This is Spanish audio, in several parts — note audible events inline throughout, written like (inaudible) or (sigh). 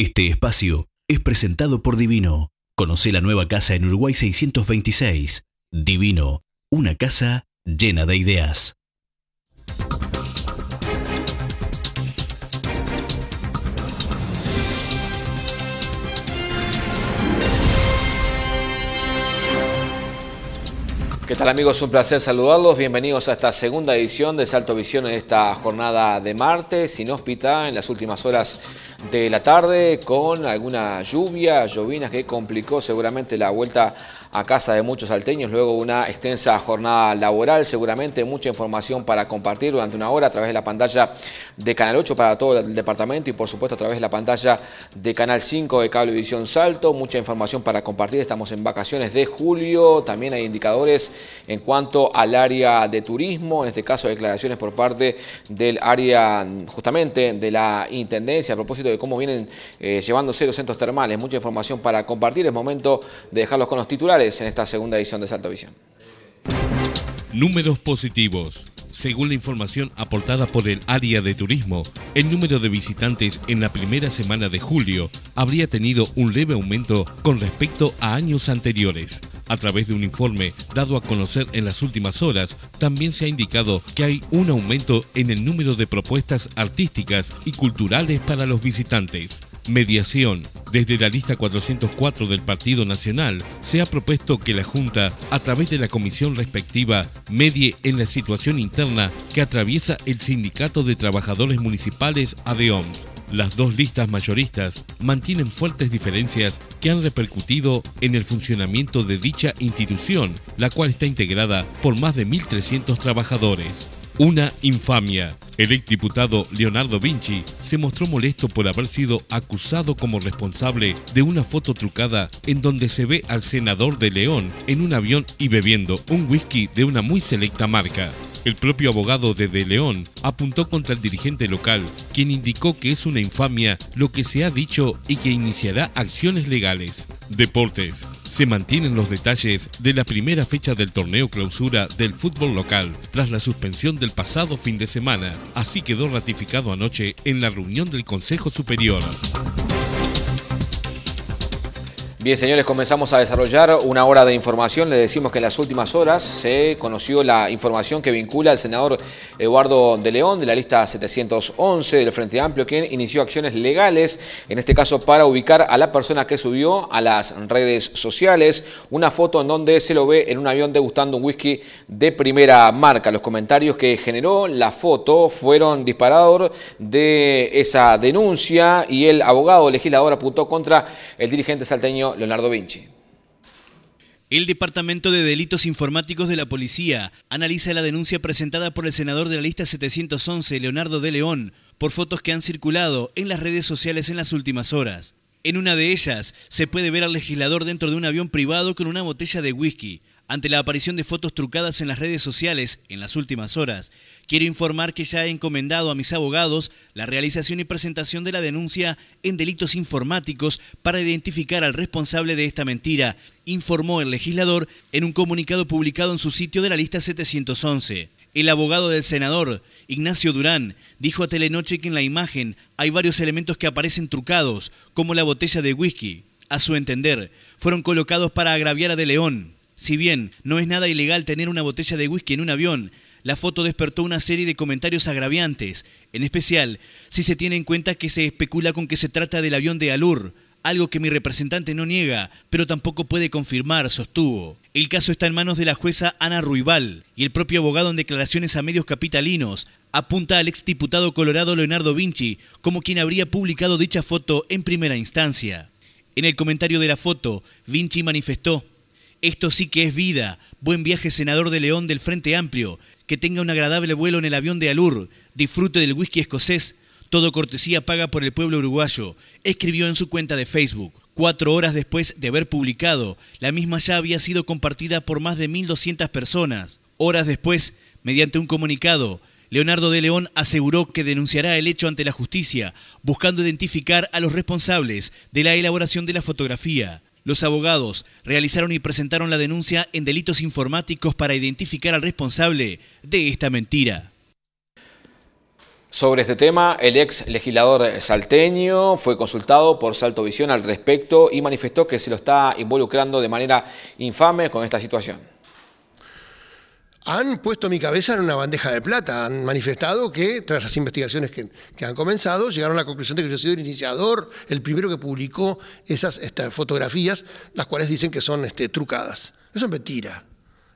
Este espacio es presentado por Divino. Conoce la nueva casa en Uruguay 626. Divino, una casa llena de ideas. ¿Qué tal amigos? Un placer saludarlos. Bienvenidos a esta segunda edición de Salto Visión en esta jornada de martes. Inhóspita, en las últimas horas de la tarde con alguna lluvia, llovina que complicó seguramente la vuelta a casa de muchos salteños, luego una extensa jornada laboral, seguramente mucha información para compartir durante una hora a través de la pantalla de Canal 8 para todo el departamento y por supuesto a través de la pantalla de Canal 5 de Cablevisión Salto, mucha información para compartir, estamos en vacaciones de julio, también hay indicadores en cuanto al área de turismo, en este caso declaraciones por parte del área justamente de la Intendencia a propósito de cómo vienen llevando eh, llevándose los centros termales, mucha información para compartir, es momento de dejarlos con los titulares en esta segunda edición de Salto Visión. Números positivos. Según la información aportada por el área de turismo, el número de visitantes en la primera semana de julio habría tenido un leve aumento con respecto a años anteriores, a través de un informe dado a conocer en las últimas horas, también se ha indicado que hay un aumento en el número de propuestas artísticas y culturales para los visitantes. Mediación. Desde la lista 404 del Partido Nacional, se ha propuesto que la Junta, a través de la comisión respectiva, medie en la situación interna que atraviesa el Sindicato de Trabajadores Municipales ADOMS. E las dos listas mayoristas mantienen fuertes diferencias que han repercutido en el funcionamiento de dicha institución, la cual está integrada por más de 1.300 trabajadores. Una infamia. El diputado Leonardo Vinci se mostró molesto por haber sido acusado como responsable de una foto trucada en donde se ve al senador de León en un avión y bebiendo un whisky de una muy selecta marca. El propio abogado de De León apuntó contra el dirigente local, quien indicó que es una infamia lo que se ha dicho y que iniciará acciones legales. Deportes. Se mantienen los detalles de la primera fecha del torneo clausura del fútbol local tras la suspensión del pasado fin de semana. Así quedó ratificado anoche en la reunión del Consejo Superior. Bien, señores, comenzamos a desarrollar una hora de información. Les decimos que en las últimas horas se conoció la información que vincula al senador Eduardo de León de la lista 711 del Frente Amplio, quien inició acciones legales, en este caso para ubicar a la persona que subió a las redes sociales una foto en donde se lo ve en un avión degustando un whisky de primera marca. Los comentarios que generó la foto fueron disparador de esa denuncia y el abogado legislador apuntó contra el dirigente salteño Leonardo Vinci. El Departamento de Delitos Informáticos de la Policía analiza la denuncia presentada por el senador de la lista 711, Leonardo de León, por fotos que han circulado en las redes sociales en las últimas horas. En una de ellas se puede ver al legislador dentro de un avión privado con una botella de whisky. Ante la aparición de fotos trucadas en las redes sociales en las últimas horas, quiero informar que ya he encomendado a mis abogados la realización y presentación de la denuncia en delitos informáticos para identificar al responsable de esta mentira, informó el legislador en un comunicado publicado en su sitio de la lista 711. El abogado del senador, Ignacio Durán, dijo a Telenoche que en la imagen hay varios elementos que aparecen trucados, como la botella de whisky. A su entender, fueron colocados para agraviar a De León, si bien no es nada ilegal tener una botella de whisky en un avión, la foto despertó una serie de comentarios agraviantes, en especial si se tiene en cuenta que se especula con que se trata del avión de Alur, algo que mi representante no niega, pero tampoco puede confirmar, sostuvo. El caso está en manos de la jueza Ana Ruibal y el propio abogado en declaraciones a medios capitalinos apunta al exdiputado colorado Leonardo Vinci como quien habría publicado dicha foto en primera instancia. En el comentario de la foto, Vinci manifestó esto sí que es vida. Buen viaje, senador de León del Frente Amplio. Que tenga un agradable vuelo en el avión de Alur. Disfrute del whisky escocés. Todo cortesía paga por el pueblo uruguayo. Escribió en su cuenta de Facebook. Cuatro horas después de haber publicado, la misma ya había sido compartida por más de 1.200 personas. Horas después, mediante un comunicado, Leonardo de León aseguró que denunciará el hecho ante la justicia, buscando identificar a los responsables de la elaboración de la fotografía. Los abogados realizaron y presentaron la denuncia en delitos informáticos para identificar al responsable de esta mentira. Sobre este tema, el ex legislador salteño fue consultado por Salto Visión al respecto y manifestó que se lo está involucrando de manera infame con esta situación han puesto mi cabeza en una bandeja de plata, han manifestado que, tras las investigaciones que, han comenzado, llegaron a la conclusión de que yo he sido el iniciador, el primero que publicó esas este, fotografías, las cuales dicen que son este, trucadas. Eso es mentira,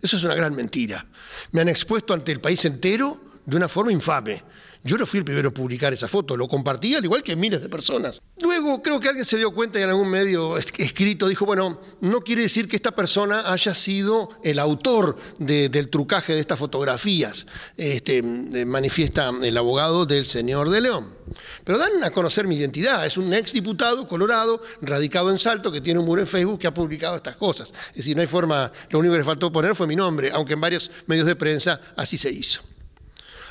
eso es una gran mentira. Me han expuesto ante el país entero de una forma infame. Yo no fui el primero a publicar esa foto, lo compartí al igual que miles de personas. Luego creo que alguien se dio cuenta y en algún medio escrito dijo, bueno, no quiere decir que esta persona haya sido el autor del trucaje de estas fotografías, este, eh, manifiesta el abogado del señor de León. Pero dan a conocer mi identidad, es un ex diputado colorado, radicado en Salto, que tiene un muro en Facebook que ha publicado estas cosas. Es decir, no hay forma, lo único que le faltó poner fue mi nombre, aunque en varios medios de prensa así se hizo.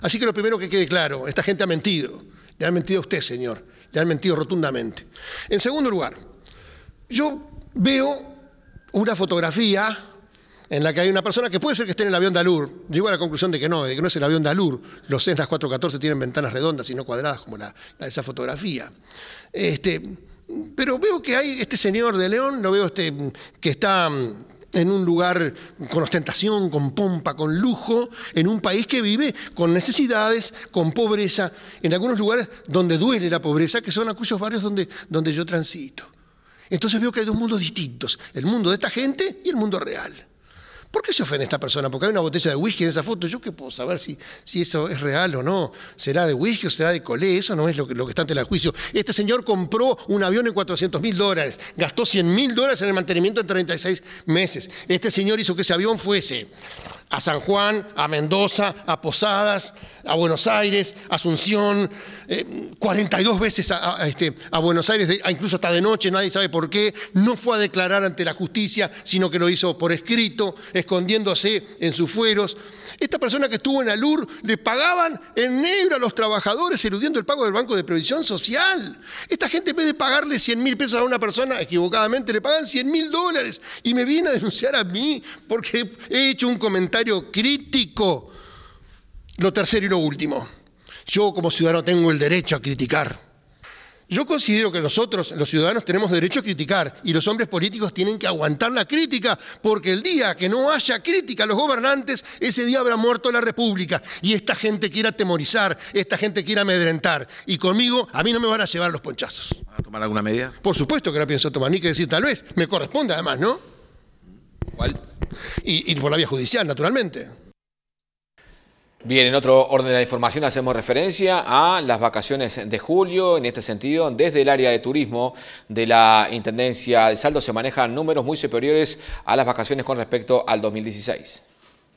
Así que lo primero que quede claro, esta gente ha mentido. Le han mentido a usted, señor. Le han mentido rotundamente. En segundo lugar, yo veo una fotografía en la que hay una persona que puede ser que esté en el avión de Alur. Llego a la conclusión de que no, de que no es el avión de Alur. Los las 414 tienen ventanas redondas y no cuadradas como la, de esa fotografía. Este, pero veo que hay este señor de León, lo veo este, que está mm, en un lugar con ostentación, con pompa, con lujo, en un país que vive con necesidades, con pobreza, en algunos lugares donde duele la pobreza, que son aquellos barrios donde, donde yo transito. Entonces veo que hay dos mundos distintos, el mundo de esta gente y el mundo real. ¿Por qué se ofende esta persona? Porque hay una botella de whisky en esa foto. ¿Yo qué puedo saber si, si eso es real o no? ¿Será de whisky o será de colé? Eso no es lo que, lo que está ante el juicio. Este señor compró un avión en 400 mil dólares, gastó 100 mil dólares en el mantenimiento en 36 meses. Este señor hizo que ese avión fuese a San Juan, a Mendoza, a Posadas, a Buenos Aires, Asunción, 42 eh, veces este, a Buenos Aires, incluso hasta de noche, nadie sabe por qué, no fue a declarar ante la justicia, sino que lo hizo por escrito, escondiéndose en sus fueros. Esta persona que estuvo en Alur le pagaban en negro a los trabajadores eludiendo el pago del Banco de Previsión Social. Esta gente en vez de pagarle 100 mil pesos a una persona, equivocadamente le pagan 100 mil dólares y me viene a denunciar a mí porque he hecho un comentario crítico. Lo tercero y lo último. Yo como ciudadano tengo el derecho a criticar. Yo considero que nosotros, los ciudadanos, tenemos derecho a criticar y los hombres políticos tienen que aguantar la crítica, porque el día que no haya crítica a los gobernantes, ese día habrá muerto la República y esta gente quiere atemorizar, esta gente quiere amedrentar. Y conmigo, a mí no me van a llevar los ponchazos. ¿Van a tomar alguna medida? Por supuesto que la pienso tomar, ni que decir tal vez, me corresponde además, ¿no? ¿Cuál? Y, y por la vía judicial, naturalmente. Bien, en otro orden de la información hacemos referencia a las vacaciones de julio. En este sentido, desde el área de turismo de la Intendencia de Saldo se manejan números muy superiores a las vacaciones con respecto al 2016.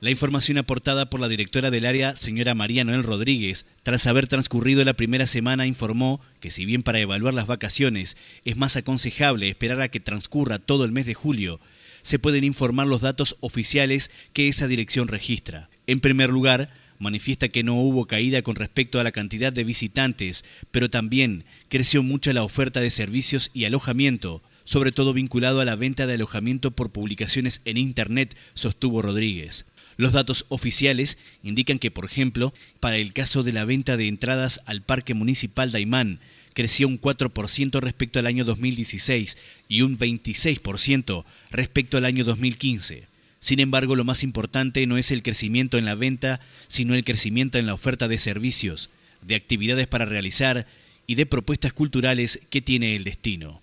La información aportada por la directora del área, señora María Noel Rodríguez, tras haber transcurrido la primera semana, informó que si bien para evaluar las vacaciones es más aconsejable esperar a que transcurra todo el mes de julio, se pueden informar los datos oficiales que esa dirección registra. En primer lugar, Manifiesta que no hubo caída con respecto a la cantidad de visitantes, pero también creció mucho la oferta de servicios y alojamiento, sobre todo vinculado a la venta de alojamiento por publicaciones en Internet, sostuvo Rodríguez. Los datos oficiales indican que, por ejemplo, para el caso de la venta de entradas al Parque Municipal Daimán, creció un 4% respecto al año 2016 y un 26% respecto al año 2015. Sin embargo, lo más importante no es el crecimiento en la venta, sino el crecimiento en la oferta de servicios, de actividades para realizar y de propuestas culturales que tiene el destino.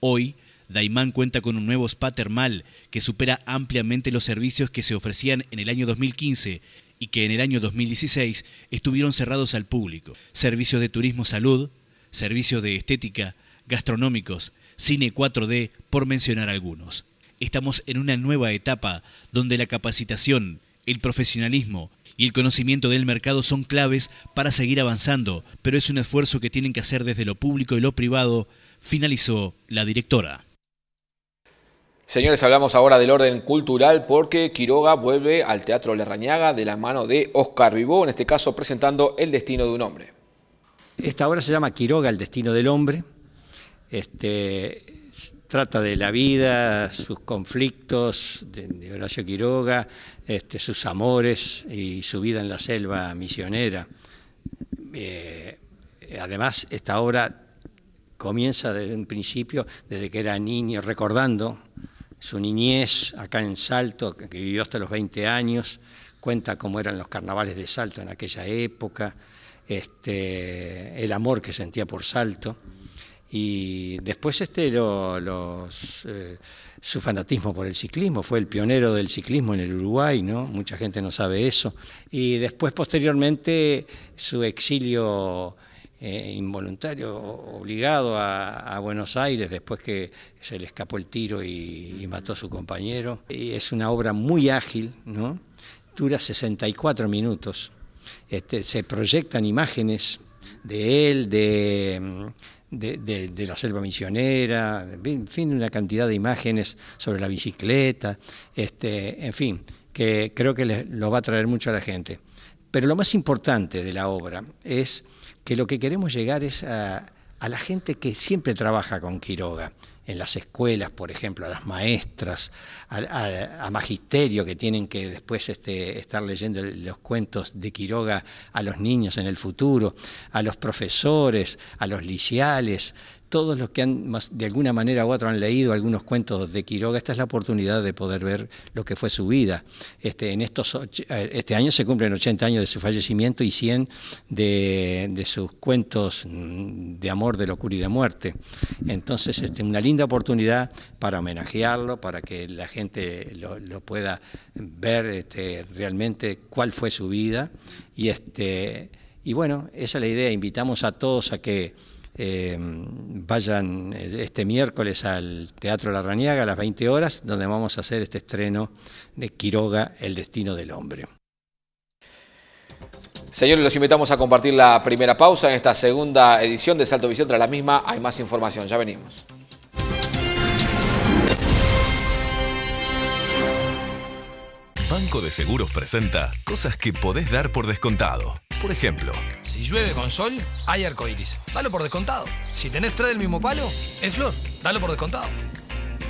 Hoy, Daimán cuenta con un nuevo spa termal que supera ampliamente los servicios que se ofrecían en el año 2015 y que en el año 2016 estuvieron cerrados al público. Servicios de turismo salud, servicios de estética, gastronómicos, cine 4D, por mencionar algunos. Estamos en una nueva etapa donde la capacitación, el profesionalismo y el conocimiento del mercado son claves para seguir avanzando, pero es un esfuerzo que tienen que hacer desde lo público y lo privado, finalizó la directora. Señores, hablamos ahora del orden cultural porque Quiroga vuelve al Teatro Lerrañaga de la mano de Oscar Vivó, en este caso presentando El Destino de un Hombre. Esta obra se llama Quiroga, el Destino del Hombre. Este, trata de la vida, sus conflictos de, Horacio Quiroga, este, sus amores y su vida en la selva misionera. Eh, además, esta obra comienza desde un principio, desde que era niño, recordando su niñez acá en Salto, que vivió hasta los 20 años, cuenta cómo eran los carnavales de Salto en aquella época, este, el amor que sentía por Salto. Y después este, eh, su fanatismo por el ciclismo, fue el pionero del ciclismo en el Uruguay, ¿no? mucha gente no sabe eso. Y después, posteriormente, su exilio eh, involuntario, obligado a, Buenos Aires después que se le escapó el tiro y, mató a su compañero. Y es una obra muy ágil, ¿no? dura 64 minutos. Este, se proyectan imágenes de él, de, de, la selva misionera, en fin, una cantidad de imágenes sobre la bicicleta, este, en fin, que creo que lo va a traer mucho a la gente. Pero lo más importante de la obra es que lo que queremos llegar es a la gente que siempre trabaja con Quiroga, en las escuelas, por ejemplo, a las maestras, a, magisterio que tienen que después este, estar leyendo los cuentos de Quiroga a los niños en el futuro, a los profesores, a los liceales, todos los que han, de alguna manera u otra han leído algunos cuentos de Quiroga, esta es la oportunidad de poder ver lo que fue su vida. Este, en estos, eh, este año se cumplen 80 años de su fallecimiento y 100 de, sus cuentos mm, de amor, de locura y de muerte. Entonces, este, una linda oportunidad para homenajearlo, para que la gente lo, pueda ver este, realmente cuál fue su vida. Y, este, y bueno, esa es la idea, invitamos a todos a que eh, vayan eh, este miércoles al Teatro La Raniaga a las 20 horas, donde vamos a hacer este estreno de Quiroga, El Destino del Hombre. Señores, los invitamos a compartir la primera pausa en esta segunda edición de Salto Visión. Tras la misma hay más información. Ya venimos. Banco de Seguros presenta cosas que podés dar por descontado. Por ejemplo, si llueve con sol, hay arcoíris, Dalo por descontado. Si tenés tres del mismo palo, es flor. Dalo por descontado.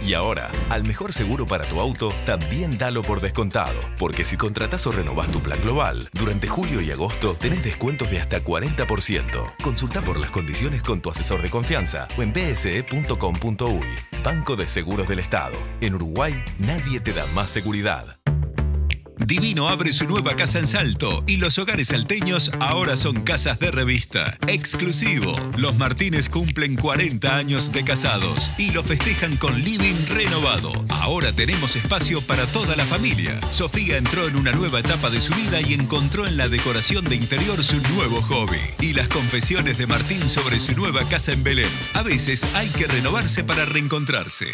Y ahora, al mejor seguro para tu auto, también dalo por descontado, porque si contratás o renovás tu plan global, durante julio y agosto tenés descuentos de hasta 40%. Consulta por las condiciones con tu asesor de confianza o en bse.com.uy. Banco de Seguros del Estado. En Uruguay, nadie te da más seguridad. Divino abre su nueva casa en Salto y los hogares salteños ahora son casas de revista. Exclusivo. Los Martínez cumplen 40 años de casados y lo festejan con living renovado. Ahora tenemos espacio para toda la familia. Sofía entró en una nueva etapa de su vida y encontró en la decoración de interior su nuevo hobby. Y las confesiones de Martín sobre su nueva casa en Belén. A veces hay que renovarse para reencontrarse.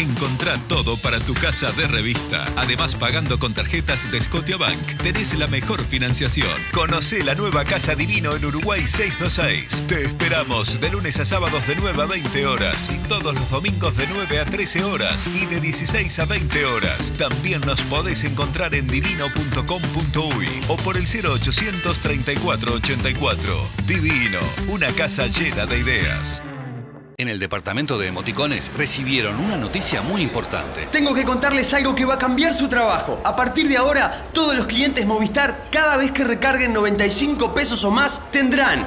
Encontrá todo para tu casa de revista. Además, pagando con tarjetas de Scotiabank, tenés la mejor financiación. Conoce la nueva Casa Divino en Uruguay 626. Te esperamos de lunes a sábados de 9 a 20 horas y todos los domingos de 9 a 13 horas y de 16 a 20 horas. También nos podés encontrar en divino.com.uy o por el 0800 34 84. Divino, una casa llena de ideas. En el departamento de emoticones recibieron una noticia muy importante. Tengo que contarles algo que va a cambiar su trabajo. A partir de ahora, todos los clientes Movistar, cada vez que recarguen 95 pesos o más, tendrán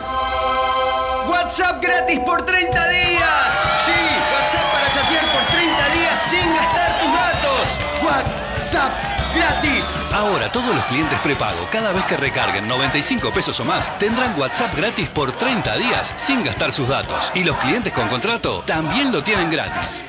WhatsApp gratis por 30 días. Sí, WhatsApp para chatear por 30 días sin gastar tus datos. WhatsApp gratis. Ahora todos los clientes prepago, cada vez que recarguen 95 pesos o más, tendrán WhatsApp gratis por 30 días sin gastar sus datos. Y los clientes con contrato también lo tienen gratis.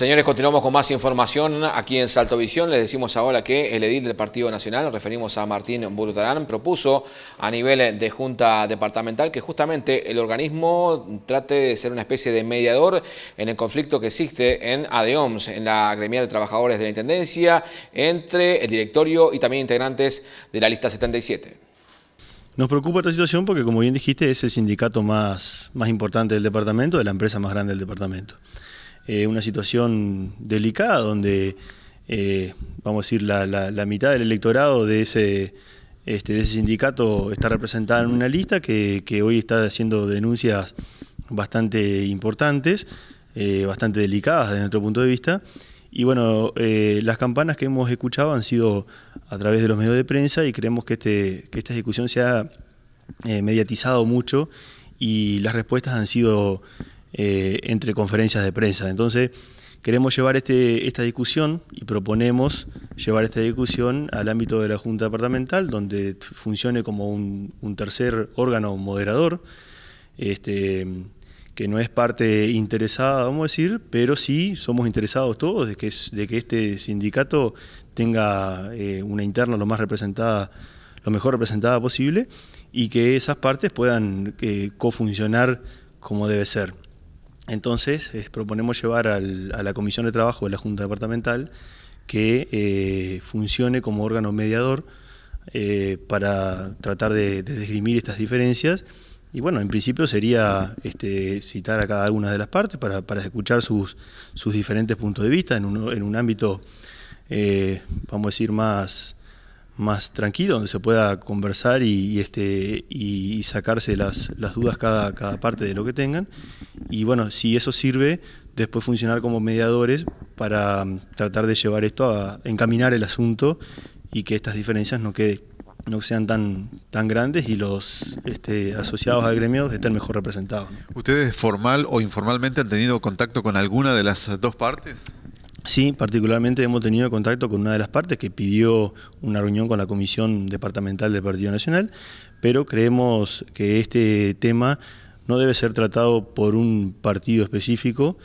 Señores, continuamos con más información aquí en Saltovisión. Les decimos ahora que el edil del Partido Nacional, nos referimos a Martín Burutarán, propuso a nivel de Junta Departamental que justamente el organismo trate de ser una especie de mediador en el conflicto que existe en ADEOMS, en la gremial de trabajadores de la Intendencia, entre el directorio y también integrantes de la lista 77. Nos preocupa esta situación porque, como bien dijiste, es el sindicato más importante del departamento, de la empresa más grande del departamento. Eh, una situación delicada donde, eh, vamos a decir, la, la, mitad del electorado de ese, este, de ese sindicato está representada en una lista que, hoy está haciendo denuncias bastante importantes, eh, bastante delicadas desde nuestro punto de vista. Y bueno, las campanas que hemos escuchado han sido a través de los medios de prensa y creemos que, este, esta discusión se ha mediatizado mucho y las respuestas han sido eh, entre conferencias de prensa. Entonces, queremos llevar este, esta discusión y proponemos llevar esta discusión al ámbito de la Junta Departamental, donde funcione como un, tercer órgano moderador, este, que no es parte interesada, vamos a decir, pero sí somos interesados todos de que, este sindicato tenga eh, una interna lo más representada lo mejor representada posible y que esas partes puedan eh, cofuncionar como debe ser. Entonces, eh, proponemos llevar a la Comisión de Trabajo de la Junta Departamental que eh, funcione como órgano mediador eh, para tratar de, de, desgrimir estas diferencias. Y bueno, en principio sería este, citar a cada una de las partes para, escuchar sus, diferentes puntos de vista en un, ámbito, vamos a decir, más, más tranquilo, donde se pueda conversar y, este, y sacarse las, dudas cada, parte de lo que tengan. Y bueno, si eso sirve, después funcionar como mediadores para mm, tratar de llevar esto a encaminar el asunto y que estas diferencias no, queden no sean tan, tan grandes y los este, asociados al gremio estén mejor representados. ¿Ustedes formal o informalmente han tenido contacto con alguna de las dos partes? Sí, particularmente hemos tenido contacto con una de las partes que pidió una reunión con la Comisión Departamental del Partido Nacional, pero creemos que este tema no debe ser tratado por un partido específico,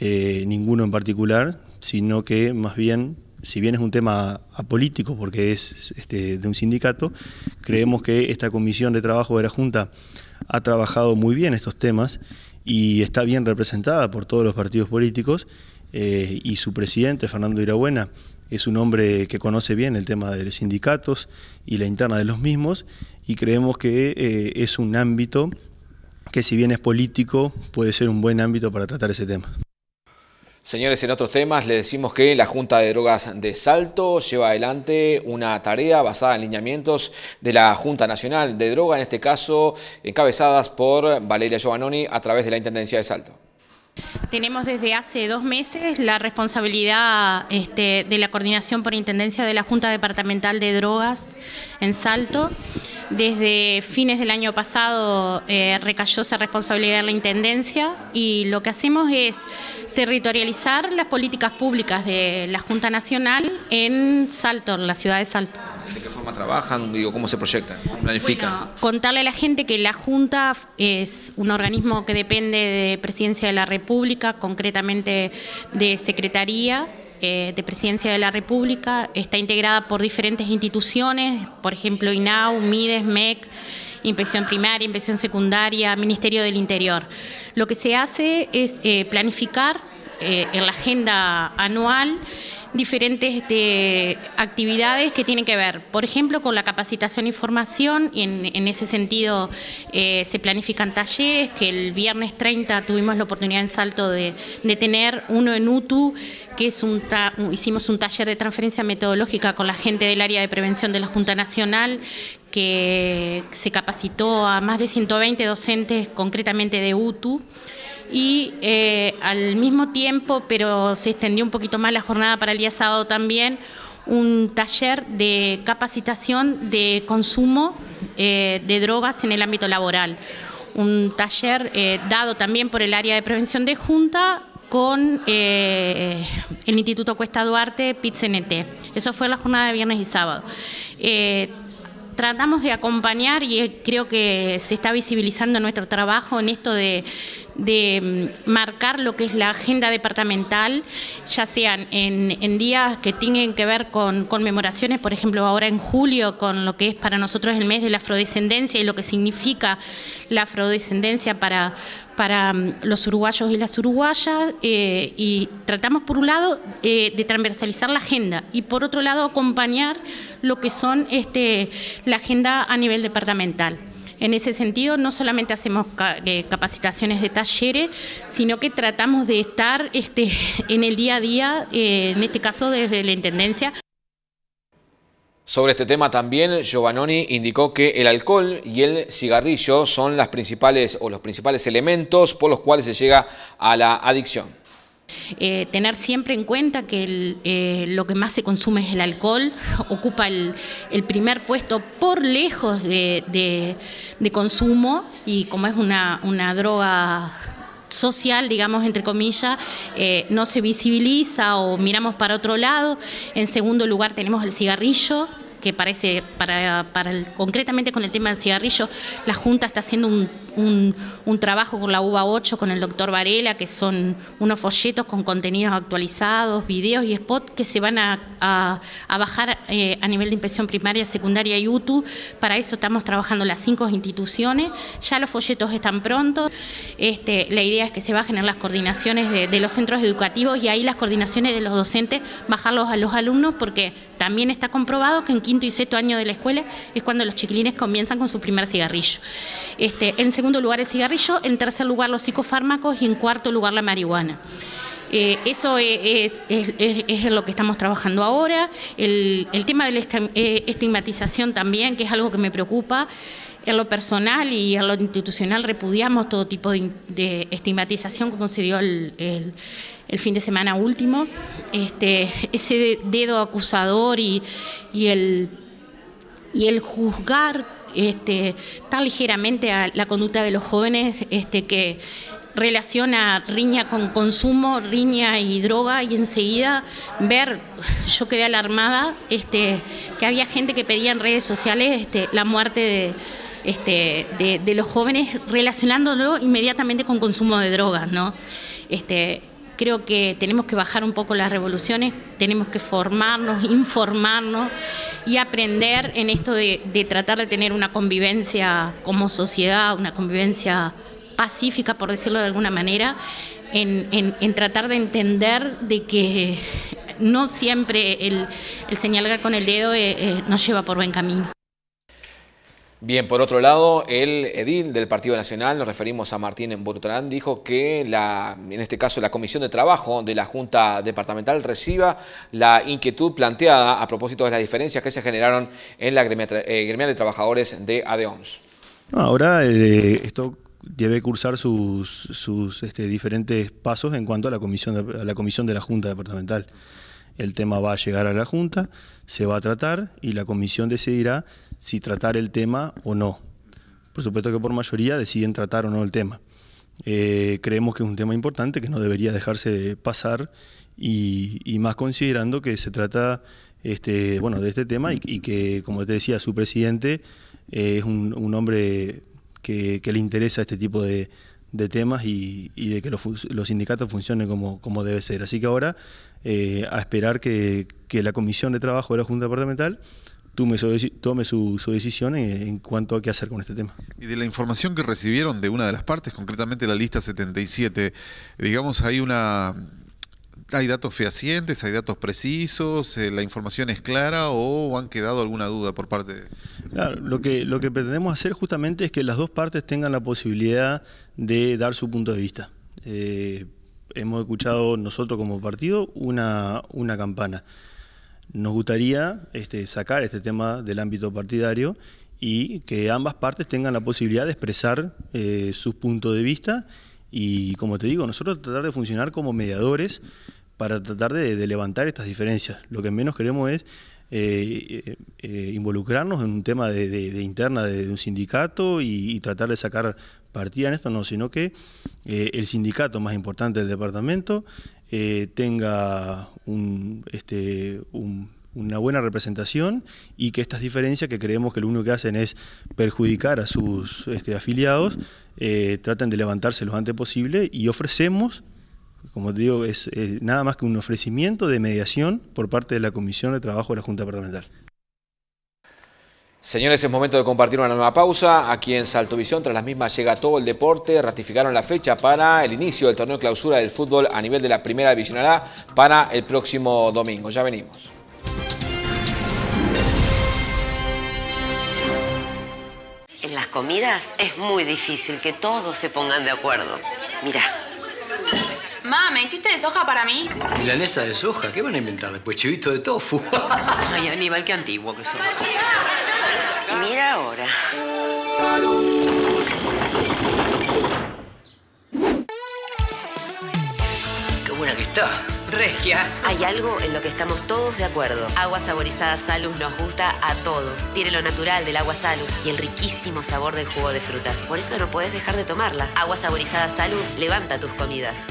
eh, ninguno en particular, sino que más bien, si bien es un tema apolítico porque es este, de un sindicato, creemos que esta Comisión de Trabajo de la Junta ha trabajado muy bien estos temas y está bien representada por todos los partidos políticos eh, y su presidente, Fernando Irabuena, es un hombre que conoce bien el tema de los sindicatos y la interna de los mismos y creemos que eh, es un ámbito que si bien es político, puede ser un buen ámbito para tratar ese tema. Señores, en otros temas le decimos que la Junta de Drogas de Salto lleva adelante una tarea basada en lineamientos de la Junta Nacional de Droga, en este caso encabezadas por Valeria Giovannoni a través de la Intendencia de Salto tenemos desde hace dos meses la responsabilidad este, de la coordinación por intendencia de la Junta Departamental de Drogas en Salto. Desde fines del año pasado eh, recayó esa responsabilidad en la intendencia y lo que hacemos es territorializar las políticas públicas de la Junta Nacional en Salto, en la ciudad de Salto trabajan? Digo, ¿Cómo se proyectan? ¿Cómo planifican? contarle a la gente que la Junta es un organismo que depende de Presidencia de la República, concretamente de Secretaría eh, de Presidencia de la República. Está integrada por diferentes instituciones, por ejemplo, INAU, MIDES, MEC, Inspección Primaria, Inspección Secundaria, Ministerio del Interior. Lo que se hace es eh, planificar eh, en la agenda anual diferentes este, actividades que tienen que ver, por ejemplo, con la capacitación e y formación, y en, ese sentido eh, se planifican talleres, que el viernes 30 tuvimos la oportunidad en Salto de, tener uno en UTU, que es un hicimos un taller de transferencia metodológica con la gente del área de prevención de la Junta Nacional, que se capacitó a más de 120 docentes, concretamente de UTU y eh, al mismo tiempo, pero se extendió un poquito más la jornada para el día sábado también, un taller de capacitación de consumo eh, de drogas en el ámbito laboral. Un taller eh, dado también por el área de prevención de junta con el Instituto Cuesta Duarte, PITCNT. Eso fue la jornada de viernes y sábado tratamos de acompañar y eh, creo que se está visibilizando nuestro trabajo en esto de, mm, marcar lo que es la agenda departamental, ya sean en días que tienen que ver con conmemoraciones, por ejemplo ahora en julio, con lo que es para nosotros el mes de la afrodescendencia y lo que significa la afrodescendencia para, para mm, los uruguayos y las uruguayas eh, y tratamos por un lado eh, de transversalizar la agenda y por otro lado acompañar lo que son este, la agenda a nivel departamental. En ese sentido, no solamente hacemos eh, capacitaciones de talleres, sino que tratamos de estar este, (laughs) en el día a día, en este caso desde la Intendencia. Sobre este tema también, Giovanni indicó que el alcohol y el cigarrillo son las principales o los principales elementos por los cuales se llega a la adicción. Eh, tener siempre en cuenta que eh, lo que más se consume es el alcohol, (laughs) ocupa el, primer puesto por lejos de, consumo y como es una, droga social, digamos, entre comillas, eh, no se visibiliza o miramos para otro lado. En segundo lugar tenemos el cigarrillo, que parece, para, para concretamente con el tema del cigarrillo, la Junta está haciendo un un, trabajo con la UBA 8 con el doctor Varela, que son unos folletos con contenidos actualizados, videos y spots que se van a, a, bajar eh, a nivel de impresión primaria, secundaria y UTU. Para eso estamos trabajando las cinco instituciones. Ya los folletos están prontos. Este, la idea es que se bajen en las coordinaciones de, los centros educativos y ahí las coordinaciones de los docentes, bajarlos a los alumnos, porque también está comprobado que en quinto y sexto año de la escuela es cuando los chiquilines comienzan con su primer cigarrillo. Este, en segundo lugar el cigarrillo, en tercer lugar los psicofármacos y en cuarto lugar la marihuana. Eh, eso es, es, lo que estamos trabajando ahora. El, tema de la eh, estigmatización también, que es algo que me preocupa. En lo personal y en lo institucional repudiamos todo tipo de, estigmatización, como se dio el, fin de semana último. Este, ese dedo acusador y, y, el, y el juzgar este, tan ligeramente a la conducta de los jóvenes este, que relaciona riña con consumo, riña y droga y enseguida ver, yo quedé alarmada, este, que había gente que pedía en redes sociales este, la muerte de, los jóvenes relacionándolo inmediatamente con consumo de drogas, creo que tenemos que bajar un poco las revoluciones, tenemos que formarnos, (laughs) informarnos y aprender en esto de, tratar de tener una convivencia como sociedad, una convivencia pacífica, por decirlo de alguna manera, en, tratar de entender de que no siempre el, el señalar con el dedo eh, eh, nos lleva por buen camino. Bien, por otro lado, el edil del Partido Nacional, nos referimos a Martín Burtrán, dijo que la, en este caso la Comisión de Trabajo de la Junta Departamental reciba la inquietud planteada a propósito de las diferencias que se generaron en la gremia, eh, gremial de trabajadores de ADEOMS. ahora eh, esto debe cursar sus, este, diferentes pasos en cuanto a la, comisión a la comisión de la Junta Departamental. El tema va a llegar a la Junta se va a tratar y la comisión decidirá si tratar el tema o no. Por supuesto que por mayoría deciden tratar o no el tema. Eh, creemos que es un tema importante que no debería dejarse pasar y, más considerando que se trata este, bueno, de este tema y, que, como te decía, su presidente eh, es un, hombre que, le interesa este tipo de, temas y, de que los, sindicatos funcionen como, como, debe ser. Así que ahora eh, a esperar que, que la comisión de trabajo de la Junta Departamental tome su, tome su, decisión en, cuanto a qué hacer con este tema. Y de la información que recibieron de una de las partes, concretamente la lista 77, digamos, hay una... ¿Hay datos fehacientes? ¿Hay datos precisos? Eh, ¿La información es clara o han quedado alguna duda por parte de...? Claro, lo que, lo que pretendemos hacer justamente es que las dos partes tengan la posibilidad de dar su punto de vista. Eh, hemos escuchado nosotros como partido una, una campana nos gustaría este, sacar este tema del ámbito partidario y que ambas partes tengan la posibilidad de expresar eh, sus puntos de vista y, como te digo, nosotros tratar de funcionar como mediadores para tratar de, levantar estas diferencias. Lo que menos queremos es eh, eh, involucrarnos en un tema de, de, interna de, un sindicato y, y, tratar de sacar partida en esto, no, sino que el sindicato más importante del departamento eh, tenga un, este, una buena representación y que estas diferencias que creemos que lo único que hacen es perjudicar a sus este, afiliados, eh, traten de levantarse lo antes posible y ofrecemos como te digo, es, nada más que un ofrecimiento de mediación por parte de la Comisión de Trabajo de la Junta Departamental. Señores, es momento de compartir una nueva pausa. Aquí en Saltovisión, tras las mismas, llega todo el deporte. Ratificaron la fecha para el inicio del torneo de clausura del fútbol a nivel de la Primera División A para el próximo domingo. Ya venimos. En las comidas es muy difícil que todos se pongan de acuerdo. Mira. Mamá, ¿me hiciste de soja para mí? la Milanesa de soja, ¿qué van a inventar después? Chivito de tofu. Ay, Aníbal, qué antiguo que sos mira ahora. Qué buena que está. Regia. Hay algo en lo que estamos todos de acuerdo. Agua saborizada Salus nos gusta a todos. Tiene lo natural del agua Salus y el riquísimo sabor del jugo de frutas. Por eso no puedes dejar de tomarla. Agua saborizada Salus levanta tus comidas.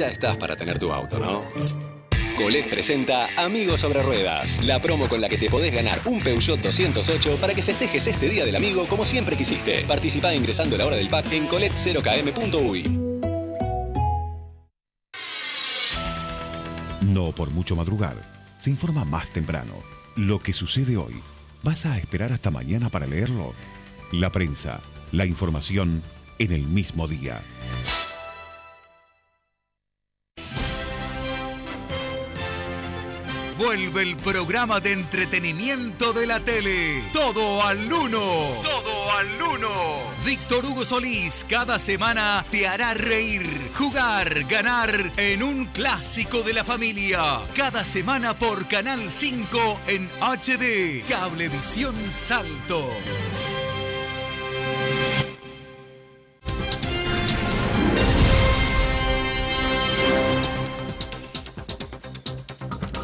ya estás para tener tu auto, ¿no? Colet presenta Amigos sobre Ruedas, la promo con la que te podés ganar un Peugeot 208 para que festejes este Día del Amigo como siempre quisiste. Participa ingresando a la hora del pack en colet0km.uy. No por mucho madrugar, se informa más temprano. Lo que sucede hoy, ¿vas a esperar hasta mañana para leerlo? La prensa, la información en el mismo día. Vuelve el programa de entretenimiento de la tele. Todo al uno. Todo al uno. Víctor Hugo Solís cada semana te hará reír, jugar, ganar en un clásico de la familia. Cada semana por Canal 5 en HD. Cablevisión Salto.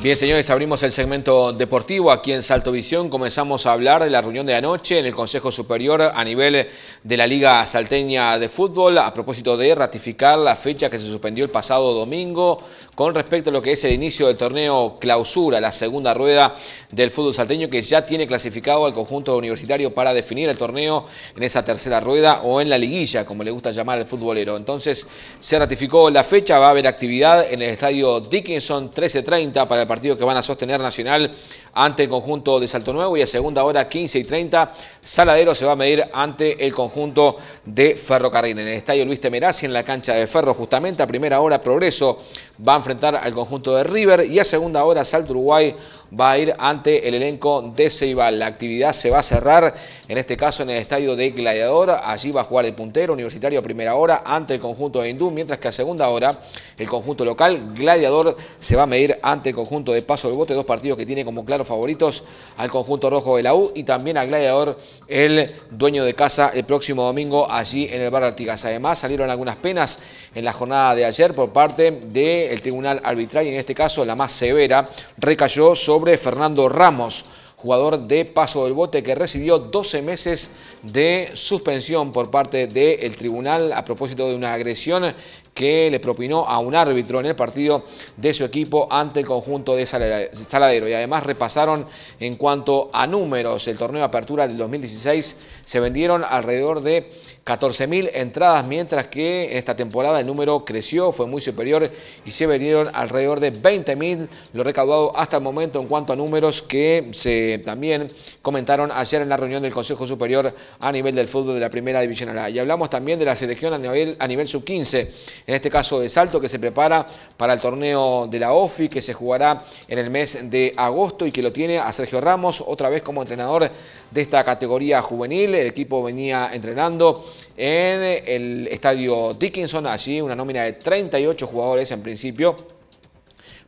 Bien, señores, abrimos el segmento deportivo aquí en Salto Visión. Comenzamos a hablar de la reunión de anoche en el Consejo Superior a nivel de la Liga Salteña de Fútbol a propósito de ratificar la fecha que se suspendió el pasado domingo con respecto a lo que es el inicio del torneo clausura, la segunda rueda del fútbol salteño que ya tiene clasificado al conjunto universitario para definir el torneo en esa tercera rueda o en la liguilla, como le gusta llamar al futbolero. Entonces se ratificó la fecha, va a haber actividad en el estadio Dickinson 13.30 para el partido que van a sostener Nacional ante el conjunto de Salto Nuevo y a segunda hora 15 30 Saladero se va a medir ante el conjunto de Ferrocarril en el estadio Luis Temerazzi en la cancha de Ferro justamente a primera hora Progreso van enfrentar al conjunto de River y a segunda hora Salto Uruguay va a ir ante el elenco de Ceibal. La actividad se va a cerrar, en este caso en el estadio de Gladiador. Allí va a jugar el puntero universitario a primera hora ante el conjunto de Hindú, mientras que a segunda hora el conjunto local Gladiador se va a medir ante el conjunto de Paso del Bote, dos partidos que tiene como claros favoritos al conjunto rojo de la U y también a Gladiador, el dueño de casa, el próximo domingo allí en el Bar Artigas. Además salieron algunas penas en la jornada de ayer por parte del Tribunal Arbitral y en este caso la más severa recayó sobre sobre Fernando Ramos, jugador de Paso del Bote que recibió 12 meses de suspensión por parte del tribunal a propósito de una agresión que le propinó a un árbitro en el partido de su equipo ante el conjunto de Saladero. Y además repasaron en cuanto a números. El torneo de apertura del 2016 se vendieron alrededor de 14.000 entradas, mientras que en esta temporada el número creció, fue muy superior y se vendieron alrededor de 20.000 lo recaudado hasta el momento en cuanto a números que se también comentaron ayer en la reunión del Consejo Superior a nivel del fútbol de la Primera División A. Y hablamos también de la selección a a nivel sub-15, en este caso de Salto, que se prepara para el torneo de la OFI, que se jugará en el mes de agosto y que lo tiene a Sergio Ramos, otra vez como entrenador de esta categoría juvenil. El equipo venía entrenando en el estadio Dickinson, allí una nómina de 38 jugadores en principio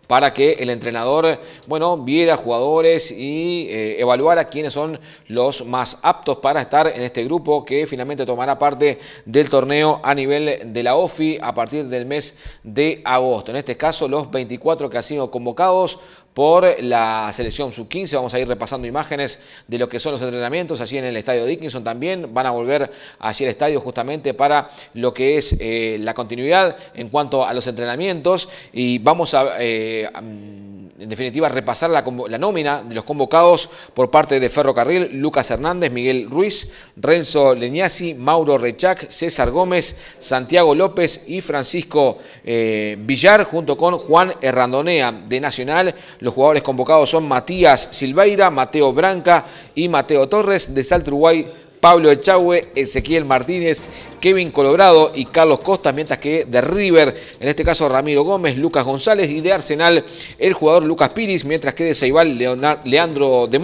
para que el entrenador, bueno, viera jugadores y eh, evaluara quiénes son los más aptos para estar en este grupo que finalmente tomará parte del torneo a nivel de la OFI a partir del mes de agosto. En este caso, los 24 que han sido convocados por la selección sub-15. Vamos a ir repasando imágenes de lo que son los entrenamientos allí en el estadio Dickinson también. Van a volver hacia el estadio justamente para lo que es eh, la continuidad en cuanto a los entrenamientos y vamos a... Eh, mm, en definitiva, repasar la, la, nómina de los convocados por parte de Ferrocarril, Lucas Hernández, Miguel Ruiz, Renzo Leñasi, Mauro Rechac, César Gómez, Santiago López y Francisco eh, Villar, junto con Juan Herrandonea de Nacional. Los jugadores convocados son Matías Silveira, Mateo Branca y Mateo Torres de Salto Uruguay Pablo Echagüe, Ezequiel Martínez, Kevin Colorado y Carlos Costa, mientras que de River, en este caso Ramiro Gómez, Lucas González y de Arsenal el jugador Lucas Piris, mientras que de Ceibal, Leandro de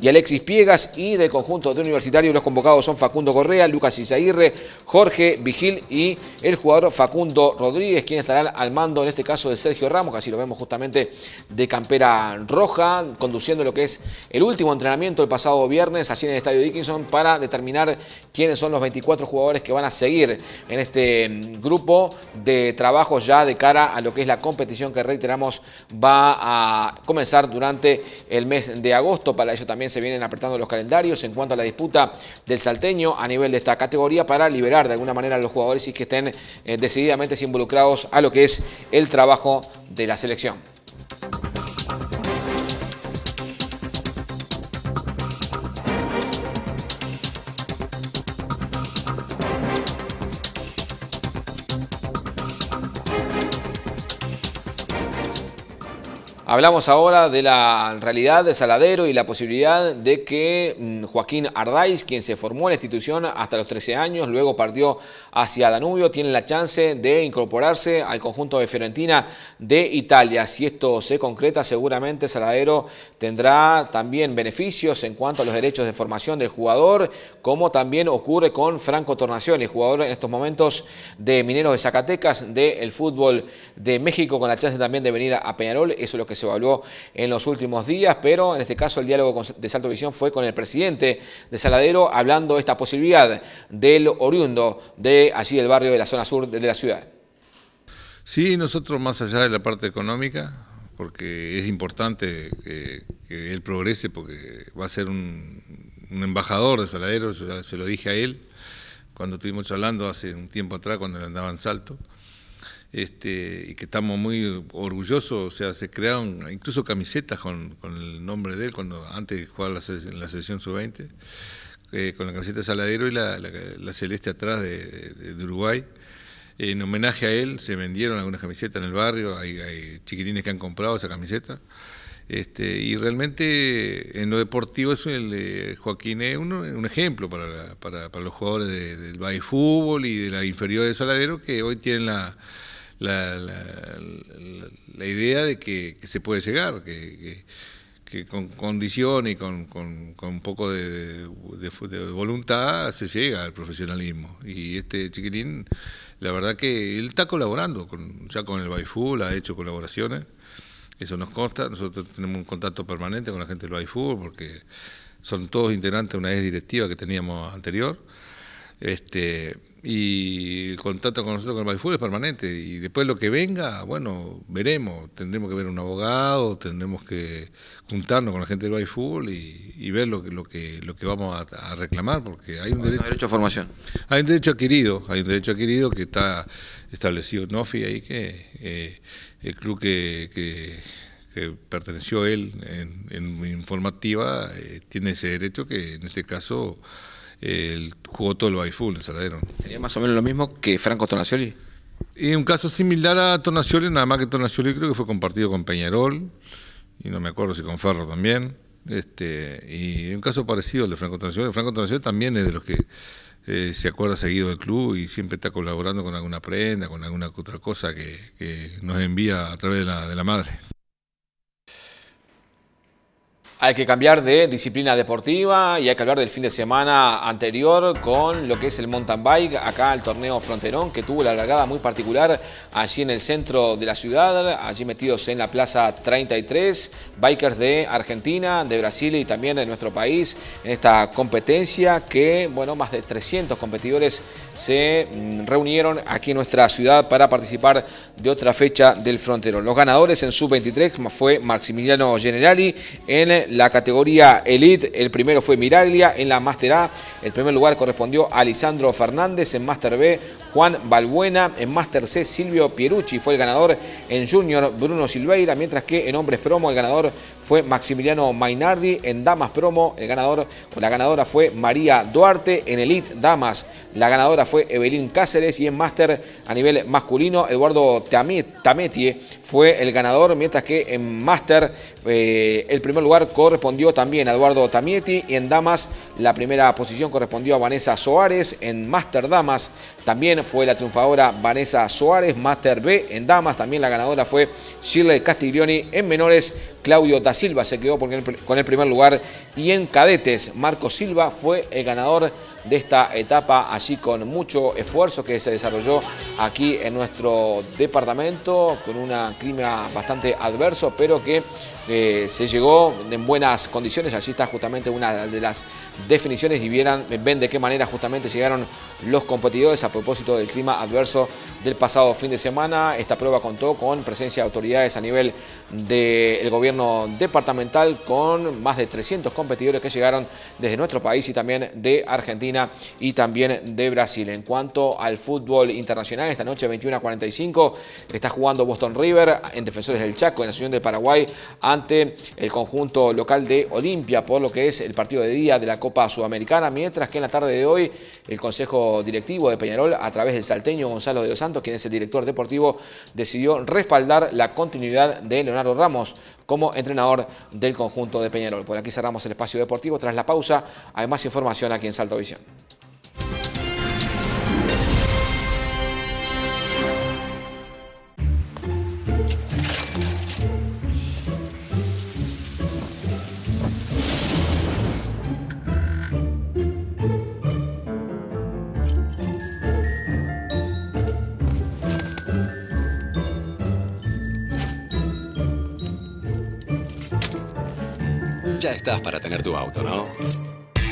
y Alexis Piegas y del conjunto de Universitario los convocados son Facundo Correa, Lucas Isaguirre, Jorge Vigil y el jugador Facundo Rodríguez, quien estará al mando en este caso de Sergio Ramos, que así lo vemos justamente de campera roja, conduciendo lo que es el último entrenamiento el pasado viernes allí en el Estadio Dickinson para determinar quiénes son los 24 jugadores que van a seguir en este mm, grupo de trabajo ya de cara a lo que es la competición que reiteramos va a comenzar durante el mes de agosto. Para ello también se vienen apretando los calendarios en cuanto a la disputa del salteño a nivel de esta categoría para liberar de alguna manera a los jugadores y que estén eh, decididamente involucrados a lo que es el trabajo de la selección. Hablamos ahora de la realidad de Saladero y la posibilidad de que mm, Joaquín Ardaiz, quien se formó en la institución hasta los 13 años, luego partió hacia Danubio, tiene la chance de incorporarse al conjunto de Fiorentina de Italia. Si esto se concreta, seguramente Saladero tendrá también beneficios en cuanto a los derechos de formación del jugador, como también ocurre con Franco Tornaciones, jugador en estos momentos de Mineros de Zacatecas del fútbol de México, con la chance también de venir a Peñarol. Eso es lo que se Habló en los últimos días, pero en este caso el diálogo de Salto Visión fue con el presidente de Saladero hablando de esta posibilidad del oriundo de allí del barrio de la zona sur de la ciudad. Sí, nosotros más allá de la parte económica, porque es importante que, él progrese, porque va a ser un, embajador de Saladero, yo ya se lo dije a él cuando estuvimos hablando hace un tiempo atrás, cuando él andaba en Salto este, y que estamos muy orgullosos, o sea, se crearon incluso camisetas con, el nombre de él cuando antes de jugar en la sesión sub-20, eh, con la camiseta de Saladero y la, celeste atrás de, Uruguay. en homenaje a él se vendieron algunas camisetas en el barrio, hay, hay chiquilines que han comprado esa camiseta. Este, y realmente en lo deportivo es el, eh, Joaquín es un, un ejemplo para, para, los jugadores del Valle Fútbol y de la inferior de Saladero que hoy tienen la, la, la, idea de que, se puede llegar, que, con condición y con, con, un poco de, voluntad se llega al profesionalismo. Y este chiquilín, la verdad que él está colaborando, con, ya con el Baiful ha hecho colaboraciones, eso nos consta, nosotros tenemos un contacto permanente con la gente del Baiful porque son todos integrantes de una ex directiva que teníamos anterior. Este, y el contacto con nosotros con el Byfood es permanente y después lo que venga, bueno, veremos, tendremos que ver un abogado, tendremos que juntarnos con la gente del fútbol y, ver lo que, lo que lo que vamos a, reclamar porque hay un derecho, derecho a formación. Hay un derecho adquirido, hay un derecho adquirido que está establecido en OFI ahí que eh, el club que, que, que, perteneció él en, en informativa eh, tiene ese derecho que en este caso el jugó todo el Bayful, el Saladero. ¿Sería más o menos lo mismo que Franco Tonacioli? Y un caso similar a Tonacioli, nada más que Tonacioli creo que fue compartido con Peñarol, y no me acuerdo si con Ferro también. Este, y un caso parecido al de Franco Tonacioli. Franco Tonacioli también es de los que eh, se acuerda seguido del club y siempre está colaborando con alguna prenda, con alguna otra cosa que, que nos envía a través de la, de la madre. Hay que cambiar de disciplina deportiva y hay que hablar del fin de semana anterior con lo que es el mountain bike, acá el torneo Fronterón, que tuvo la largada muy particular allí en el centro de la ciudad, allí metidos en la Plaza 33, bikers de Argentina, de Brasil y también de nuestro país, en esta competencia que, bueno, más de 300 competidores se mm, reunieron aquí en nuestra ciudad para participar de otra fecha del Fronterón. Los ganadores en sub-23 fue Maximiliano Generali en la categoría Elite, el primero fue Miraglia, en la Master A, el primer lugar correspondió a Lisandro Fernández, en Master B, Juan Balbuena, en Master C, Silvio Pierucci fue el ganador, en Junior, Bruno Silveira, mientras que en Hombres Promo el ganador fue Maximiliano Mainardi, en Damas Promo el ganador la ganadora fue María Duarte, en Elite Damas la ganadora fue Evelyn Cáceres y en master a nivel masculino Eduardo Tametie fue el ganador, mientras que en master eh, el primer lugar correspondió también a Eduardo Tamieti y en Damas la primera posición correspondió a Vanessa Soares, en master Damas también fue la triunfadora Vanessa Soares, master B en Damas también la ganadora fue Shirley Castiglioni en menores Claudio da Silva se quedó con el primer lugar y en cadetes Marco Silva fue el ganador de esta etapa, allí con mucho esfuerzo que se desarrolló aquí en nuestro departamento, con un clima bastante adverso, pero que eh, se llegó en buenas condiciones. Allí está justamente una de las definiciones y vieran, ven de qué manera justamente llegaron los competidores a propósito del clima adverso del pasado fin de semana. Esta prueba contó con presencia de autoridades a nivel del gobierno departamental con más de 300 competidores que llegaron desde nuestro país y también de Argentina y también de Brasil. En cuanto al fútbol internacional, esta noche 21 a 45 está jugando Boston River en Defensores del Chaco, en la ciudad de Paraguay, ante el conjunto local de Olimpia, por lo que es el partido de día de la Copa Sudamericana, mientras que en la tarde de hoy el Consejo Directivo de Peñarol, a través del salteño Gonzalo de los Santos, quien es el director deportivo, decidió respaldar la continuidad de Leonardo Ramos como entrenador del conjunto de Peñarol. Por aquí cerramos el espacio deportivo tras la pausa. Hay más información aquí en Salto Visión. para tener tu auto, ¿no?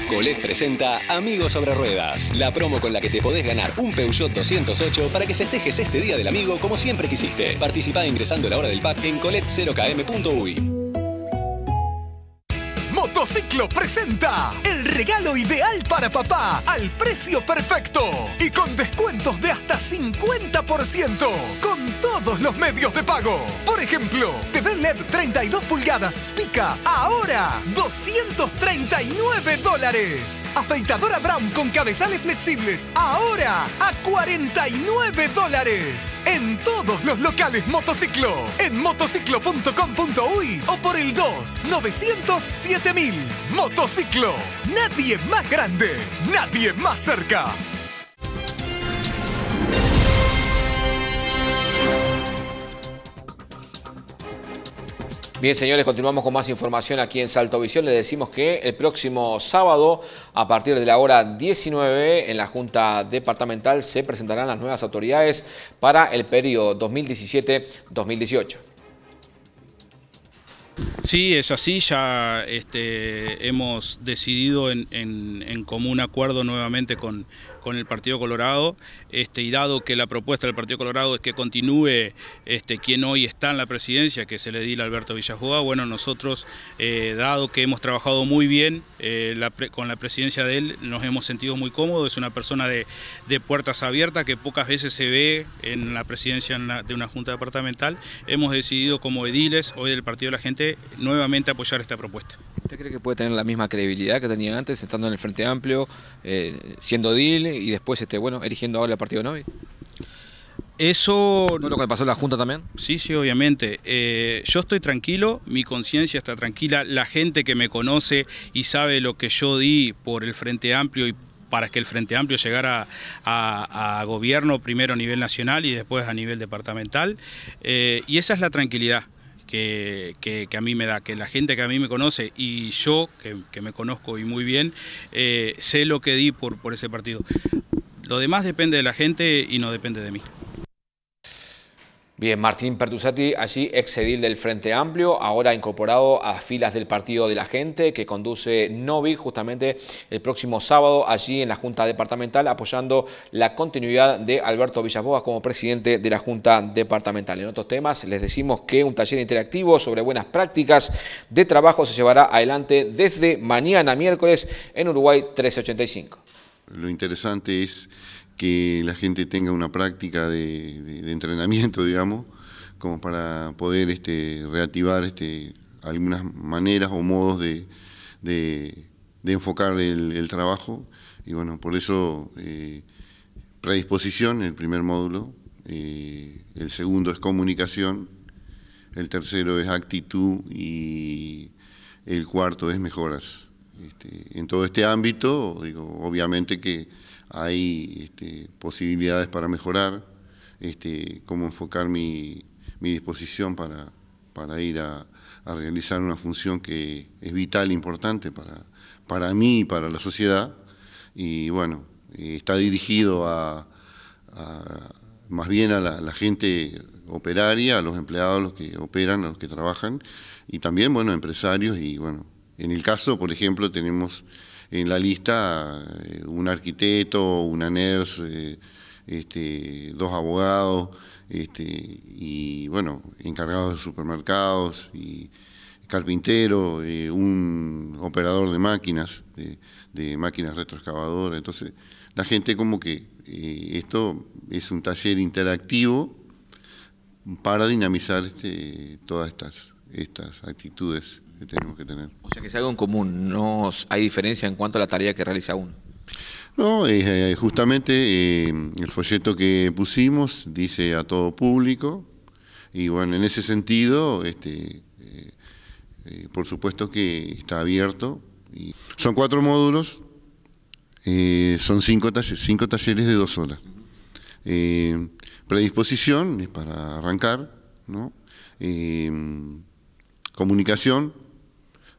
Colet presenta Amigos sobre Ruedas, la promo con la que te podés ganar un Peugeot 208 para que festejes este Día del Amigo como siempre quisiste. Participa ingresando a la hora del pack en colet0km.uy. Motociclo presenta el regalo ideal para papá al precio perfecto y con descuentos de hasta 50% todos los medios de pago. Por ejemplo, TV LED 32 pulgadas Spica, ahora 239 dólares. Afeitadora Brown con cabezales flexibles, ahora a 49 dólares. En todos los locales motociclo, en motociclo.com.uy o por el 2 907 mil. Motociclo, nadie más grande, nadie más cerca. Bien, señores, continuamos con más información aquí en Salto Visión. Les decimos que el próximo sábado, a partir de la hora 19, en la Junta Departamental se presentarán las nuevas autoridades para el periodo 2017-2018. Sí, es así, ya este, hemos decidido en, en común acuerdo nuevamente con, con el Partido Colorado este, y dado que la propuesta del Partido Colorado es que continúe este, quien hoy está en la presidencia, que es el edil Alberto Villajoa, bueno, nosotros, eh, dado que hemos trabajado muy bien eh, con la presidencia de él, nos hemos sentido muy cómodos, es una persona de, puertas abiertas que pocas veces se ve en la presidencia de una junta departamental, hemos decidido como ediles, hoy del Partido de la Gente, nuevamente apoyar esta propuesta. ¿Usted cree que puede tener la misma credibilidad que tenía antes, estando en el Frente Amplio, eh, siendo edil, y después, este, bueno, eligiendo ahora el partido Novi? Eso... ¿No lo que pasó en la Junta también? Sí, sí, obviamente. Eh, yo estoy tranquilo, mi conciencia está tranquila, la gente que me conoce y sabe lo que yo di por el Frente Amplio y para que el Frente Amplio llegara a, gobierno primero a nivel nacional y después a nivel departamental. Eh, y esa es la tranquilidad que, a mí me da, que la gente que a mí me conoce y yo, que, me conozco y muy bien, eh, sé lo que di por ese partido. Lo demás depende de la gente y no depende de mí. Bien, Martín Pertusati, allí exedil del Frente Amplio, ahora incorporado a filas del Partido de la Gente que conduce Novi justamente el próximo sábado allí en la Junta Departamental apoyando la continuidad de Alberto Villasboa como presidente de la Junta Departamental. En otros temas les decimos que un taller interactivo sobre buenas prácticas de trabajo se llevará adelante desde mañana miércoles en Uruguay 1385. Lo interesante es que la gente tenga una práctica de, entrenamiento, (laughs) digamos, como para poder este, reactivar este, algunas maneras o modos de, enfocar el, trabajo. Y bueno, por eso eh, predisposición, el primer módulo, eh, el segundo es comunicación, el tercero es actitud y el cuarto es mejoras. Este, en todo este ámbito, digo, obviamente que hay este, posibilidades para mejorar, este, cómo enfocar mi, disposición para, ir a, realizar una función que es vital, importante para, para mí y para la sociedad. Y bueno, está dirigido a, más bien a la, gente operaria, a los empleados, los que operan, a los que trabajan, y también, bueno, empresarios. Y bueno, en el caso, por ejemplo, tenemos en la lista eh, un arquitecto, una NERS, eh, este, dos abogados, este, y bueno, encargados de supermercados y carpintero, eh, un operador de máquinas, de, máquinas retroexcavadoras. Entonces, la gente como que esto es un taller interactivo para dinamizar este, todas estas, estas actitudes tenemos que tener. O sea que es algo en común, no hay diferencia en cuanto a la tarea que realiza uno. No, eh, justamente eh, el folleto que pusimos dice a todo público y bueno, en ese sentido, este, eh, por supuesto que está abierto. son cuatro módulos, son cinco, talleres, cinco talleres de dos horas. predisposición es para arrancar, ¿no? comunicación,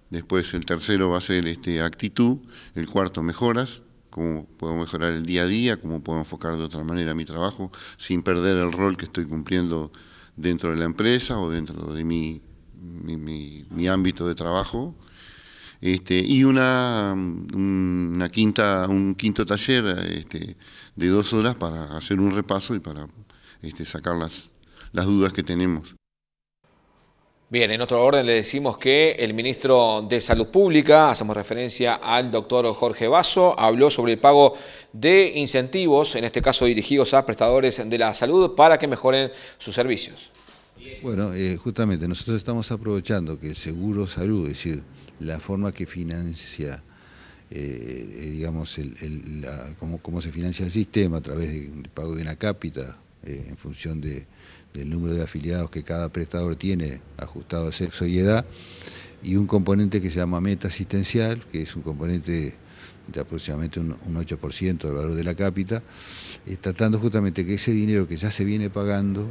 después el tercero va a ser este, actitud, el cuarto mejoras, cómo puedo mejorar el día a día, cómo puedo enfocar de otra manera mi trabajo sin perder el rol que estoy cumpliendo dentro de la empresa o dentro de mi, mi, ámbito de trabajo. Este, y una, una, quinta, un quinto taller este, de dos horas para hacer un repaso y para este, sacar las, las dudas que tenemos. Bien, en otro orden le decimos que el ministro de Salud Pública, hacemos referencia al doctor Jorge Basso, habló sobre el pago de incentivos, en este caso dirigidos a prestadores de la salud, para que mejoren sus servicios. Bueno, eh, justamente nosotros estamos aprovechando que el Seguro Salud, es decir, la forma que financia, eh, eh, digamos, cómo, se financia el sistema a través del pago de una cápita eh, en función del número de afiliados que cada prestador tiene ajustado a sexo y edad, y un componente que se llama meta asistencial, que es un componente de aproximadamente un, 8% del valor de la cápita, tratando justamente que ese dinero que ya se viene pagando,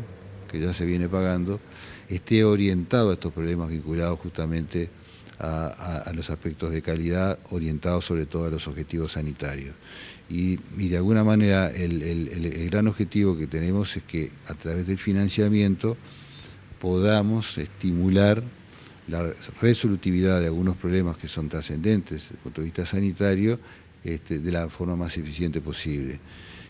que ya se viene pagando, esté orientado a estos problemas vinculados justamente a, a los aspectos de calidad, orientados sobre todo a los objetivos sanitarios. Y, de alguna manera el, gran objetivo que tenemos es que a través del financiamiento podamos estimular la resolutividad de algunos problemas que son trascendentes desde el punto de vista sanitario este, de la forma más eficiente posible.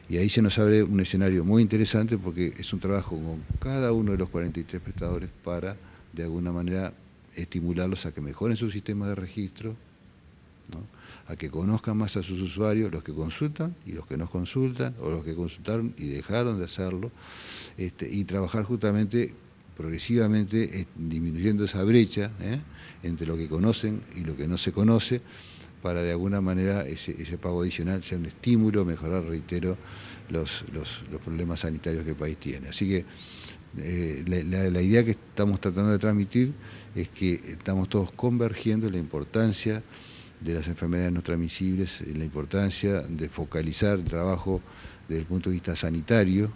Y ahí se nos abre un escenario muy interesante porque es un trabajo con cada uno de los 43 prestadores para, de alguna manera, estimularlos a que mejoren su sistema de registro, ¿no? a que conozcan más a sus usuarios, los que consultan y los que no consultan, o los que consultaron y dejaron de hacerlo, este, y trabajar justamente progresivamente disminuyendo esa brecha ¿eh? entre lo que conocen y lo que no se conoce, para de alguna manera ese, pago adicional sea un estímulo, mejorar, reitero, los, problemas sanitarios que el país tiene. Así que eh, la, idea que estamos tratando de transmitir es que estamos todos convergiendo en la importancia de las enfermedades no transmisibles, eh, la importancia de focalizar el trabajo desde el punto de vista sanitario,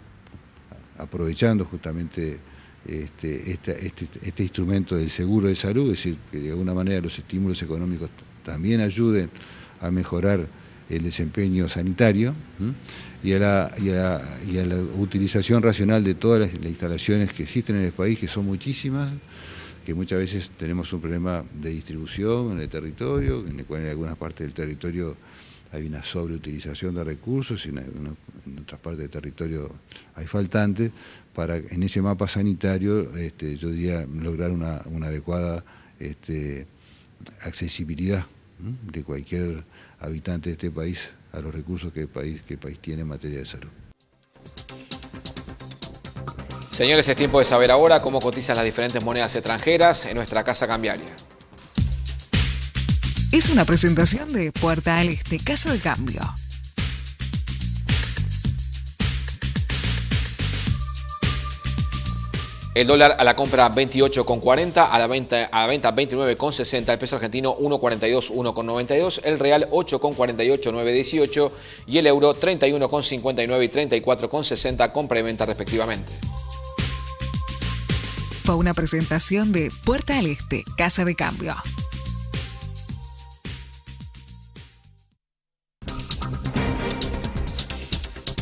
aprovechando justamente este, este, este, instrumento del seguro de salud, es decir, que de alguna manera los estímulos económicos también ayuden a mejorar el desempeño sanitario y a, la, utilización racional de todas las, instalaciones que existen en el país, que son muchísimas, que muchas veces tenemos un problema de distribución en el territorio, en el cual en algunas partes del territorio hay una sobreutilización de recursos y en, otras partes del territorio hay faltantes, para en ese mapa sanitario este, yo diría lograr una, adecuada este, accesibilidad de cualquier habitante de este país a los recursos que el país, que el país tiene en materia de salud. Señores, es tiempo de saber ahora cómo cotizan las diferentes monedas extranjeras en nuestra casa cambiaria. Es una presentación de Puerta al Este, Casa de Cambio. El dólar a la compra 28,40, a la venta, 29,60, el peso argentino 1,42, 1,92, el real 8,48, 9,18 y el euro 31,59 y 34,60 compra y venta respectivamente una presentación de Puerta al Este, Casa de Cambio.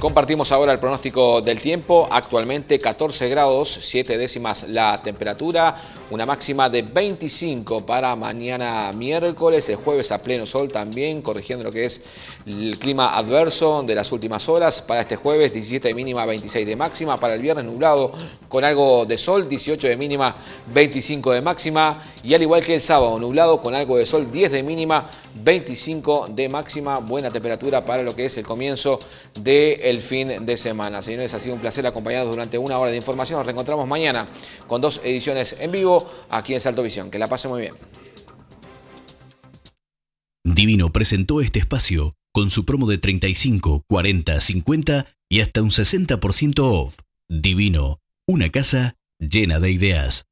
Compartimos ahora el pronóstico del tiempo. Actualmente 14 grados, 7 décimas la temperatura. Una máxima de 25 para mañana miércoles. El jueves a pleno sol también, corrigiendo lo que es el clima adverso de las últimas horas. Para este jueves 17 de mínima, 26 de máxima. Para el viernes nublado con algo de sol, 18 de mínima, 25 de máxima. Y al igual que el sábado nublado con algo de sol, 10 de mínima, 25 de máxima, buena temperatura para lo que es el comienzo del fin de semana. Señores, ha sido un placer acompañarnos durante una hora de información. Nos reencontramos mañana con dos ediciones en vivo aquí en Salto Visión. Que la pase muy bien. Divino presentó este espacio con su promo de 35, 40, 50 y hasta un 60% off. Divino, una casa llena de ideas.